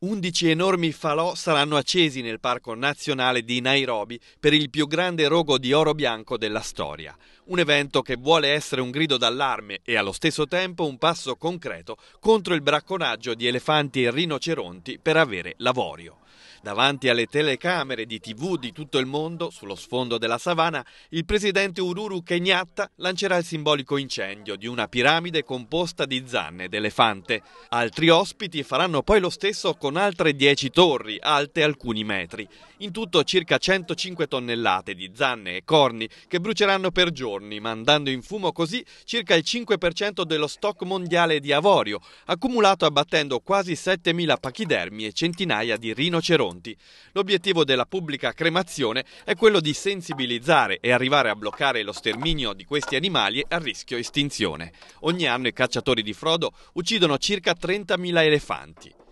11 enormi falò saranno accesi nel Parco Nazionale di Nairobi per il più grande rogo di oro bianco della storia. Un evento che vuole essere un grido d'allarme e allo stesso tempo un passo concreto contro il bracconaggio di elefanti e rinoceronti per avere lavorio. Davanti alle telecamere di tv di tutto il mondo, sullo sfondo della savana, il presidente Ururu Kenyatta lancerà il simbolico incendio di una piramide composta di zanne d'elefante. Altri ospiti faranno poi lo stesso con altre 10 torri, alte alcuni metri. In tutto circa 105 tonnellate di zanne e corni che bruceranno per giorni, mandando in fumo così circa il 5% dello stock mondiale di avorio, accumulato abbattendo quasi 7.000 pachidermi e centinaia di rinoceronti maceronti. L'obiettivo della pubblica cremazione è quello di sensibilizzare e arrivare a bloccare lo sterminio di questi animali a rischio estinzione. Ogni anno i cacciatori di frodo uccidono circa 30.000 elefanti.